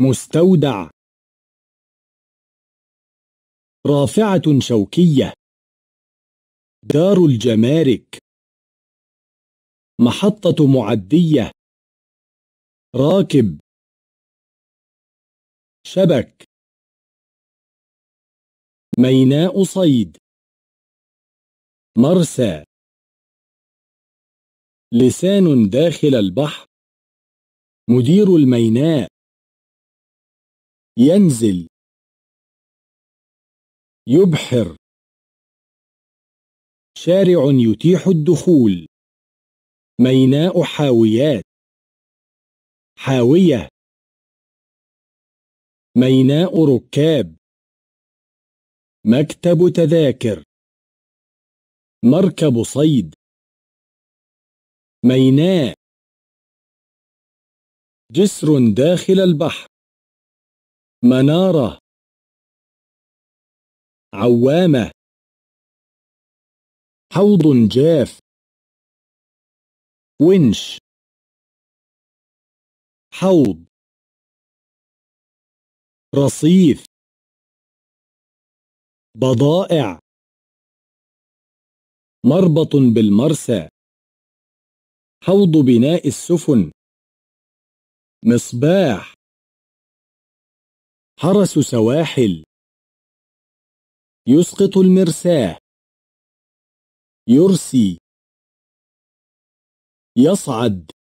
مستودع رافعة شوكية دار الجمارك محطة معدية راكب شبك ميناء صيد مرسى لسان داخل البحر مدير الميناء ينزل يبحر شارع يتيح الدخول ميناء حاويات حاوية ميناء ركاب مكتب تذاكر مركب صيد ميناء جسر داخل البحر منارة عوامة حوض جاف ونش حوض رصيف بضائع مربط بالمرسى حوض بناء السفن مصباح حرس سواحل يسقط المرساه يرسي يصعد